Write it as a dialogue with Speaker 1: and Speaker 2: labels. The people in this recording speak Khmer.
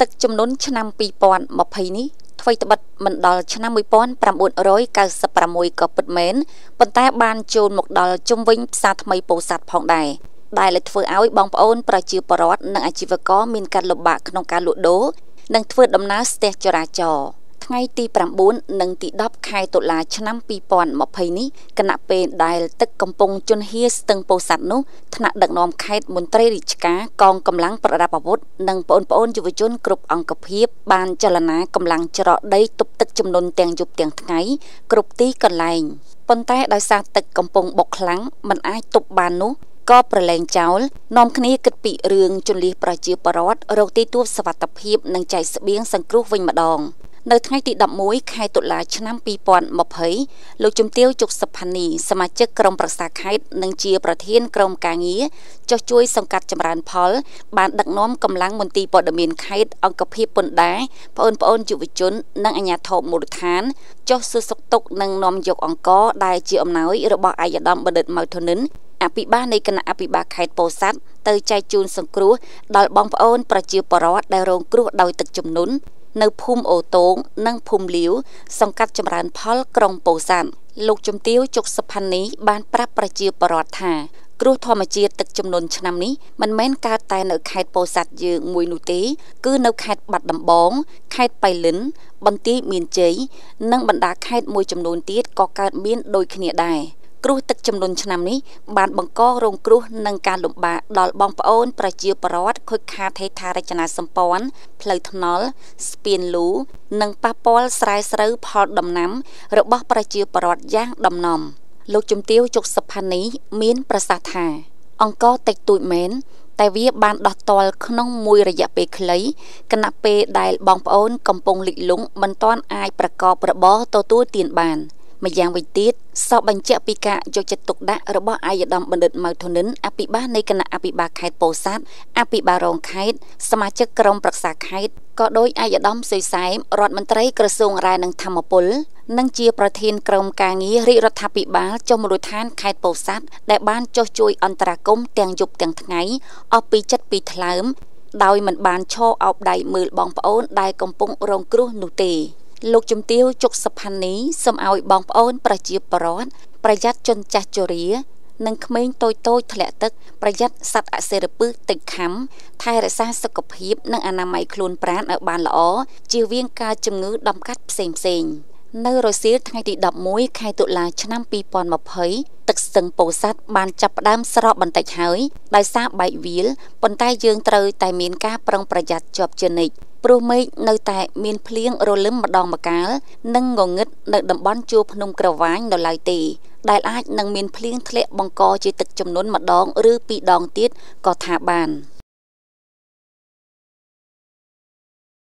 Speaker 1: ទឹកជំនន់ឆ្នាំ2020នេះអ្វីត្បិតមិនដល់ឆ្នាំ1996ក៏ពិតមែនប៉ុន្តែបានចូលមកដល់ជុំវិញផ្សារថ្មីពោធិ៍សាត់ផងដែរដែលលើធ្វើឲ្យបងប្អូនប្រជាពលរដ្ឋនិងអាជីវករមានការលំបាកក្នុងការលក់ដូរនិងធ្វើដំណើរស្ទះចរាចរណ៍ថ្ងៃទី9និងទី10ខែតុលា ឆ្នាំ2020នេះគណៈពេលដែលទឹកកំពុងជន់ហៀស្ទឹងពោធិ៍សាត់នោះថ្នាក់ដឹកនាំខេត្តមន្ត្រីរាជការកងកម្លាំងប្រដាប់អាវុធនិងបងប្អូនយុវជន គ្រប់អង្គភាព បានចលនាកម្លាំងច្រកដីទប់ទឹកចំនួនទាំងយប់ទាំងថ្ងៃគ្រប់ទីកន្លែងប៉ុន្តែដោយសារទឹកកំពុងបុកខ្លាំងมันអាចទប់បាននោះក៏ប្រឡែងចោលនាំគ្នាគិតពីរឿងជលិះប្រជាពលរដ្ឋរកទីទួលសវត្ថភាពនិងចៃស្បៀងសង្គ្រោះវិញម្ដងនៅថ្ងៃទី11ខែតុលាឆ្នាំ2020លោកជំទាវជុកសុផានី សមាជិកក្រុមប្រឹក្សាខេត្តនិងជាប្រធានក្រុមការងារចុះជួយសង្កាត់ចម្រើនផល បានដឹកនាំកម្លាំងមន្ទីរព័ត៌មានខេត្តអង្គភាពពន្ធដារប្អូនប្អូនយុវជន និងអាជ្ញាធរមូលដ្ឋានចុះសួរសុខទុក្ខនិងនាំយកអង្គដែលជាអំណោយរបស់អាយដាមបណ្ឌិតម៉ៅធនិនអភិបាលនៃគណៈអភិបាលខេត្តពោធិ៍សាត់ ទៅចែកជូនសង្គ្រោះដល់បងប្អូនប្រជាពលរដ្ឋដែលរងគ្រោះដោយទឹកជំនន់នៅភូមិអូតូងនិងភូមិលាវសង្កាត់ចម្រើនផលក្រុងពោធិ៍សាត់លោកជំទាវជុកសុផានី បានប្រាប់ប្រជាពលរដ្ឋថាគ្រោះធម្មជាតិទឹកចំនួនឆ្នាំនេះមិនមែនកើតតែនៅខេត្តពោធិ៍សាត់យើងមួយនោះទេគឺនៅខេត្តបាត់ដំបងខេត្តបៃលិន បន្ទាយមានជ័យនិងបណ្ដាខេត្តមួយចំនួនទៀតក៏កើតមានដូចគ្នាដែរ។គ្រោះទឹកចំនួនឆ្នាំនេះបានបង្ករងគ្រោះនិងការលំបាកដល់បងប្អូនប្រជាពលរដ្ឋខូចខាតហេដ្ឋារចនាសម្ព័ន្ធផ្លូវថ្នល់ស្ពានលូនិងប៉ះពាល់ស្រែស្រូវផលដំណាំរបស់ប្រជាពលរដ្ឋយ៉ាងដំណំលោកជំទាវជុកសុផានីមានប្រសាសន៍ថា អង្គរតិចតួចមែនតែវាបានដោះតល់ក្នុងមួយរយៈពេលខ្លីគណៈពេលដែលបងប្អូនកំពុងលិចលង់មិនទាន់អាចប្រកបរបរទទួលទានបាន។ម្យ៉ាងវិញទៀតសពបញ្ជាក់ពីការយកចិត្តទុកដាក់របស់អាយដាមបណ្ឌិតម៉ៅធនិនអភិបាលនៃគណៈអភិបាលខេត្តពោធិ៍សាត់អភិបាលរងខេត្តសមាជិកក្រុមប្រឹក្សាខេត្តក៏ដោយអាយដាមសុយសែមរដ្ឋមន្ត្រីក្រសួងរាយនឹងធម្មពលនិងជាប្រធានក្រុមការងាររាជរដ្ឋាភិបាលចុះមូលដ្ឋានខេត្តពោធិ៍សាត់ដែលបានចុះជួយ អន្តរាគមន៍ទាំងយប់ទាំងថ្ងៃអស់ពីចិត្តពីថ្លើម ដោយមិនបានឈរអោបដៃមើលបងប្អូនដែលកំពុងរងគ្រោះនោះទេ។លោកជំទាវជុកសផានីសូមឲ្យបងប្អូនប្រជាពលរដ្ឋប្រយ័ត្នជនចាស់ជរានិងក្មេងតូចតូចធ្លាក់ទឹកប្រយ័ត្នសត្វអសិរពិសទឹកខំថែរក្សាសុខភាពនិងអនាម័យខ្លួនប្រាណឲ្យបានល្អជៀសវាងការជំងឺដំកាត់ផ្សេងផ្សេង នៅរសៀលថ្ងៃទី11ខែតុលាឆ្នាំ2020ទឹកស្ទឹងពោធិ៍សាត់បានចាប់ផ្ដើមស្រកបន្តិចហើយដោយសារបែកវាលប៉ុន្តែយើងត្រូវតែមានការប្រុងប្រយ័ត្នជាប់ជានិច្ចព្រោះមេឃនៅតែមានភ្លៀងរលឹមម្ដងម្កាលនិងងងឹតនៅតំបន់ជួរភ្នំក្រវាញនៅឡើយទេដែលអាចនឹងមានភ្លៀងធ្លាក់បង្កជាទឹកចំនួនម្ដងឬពីរដងទៀតក៏ថាបាន។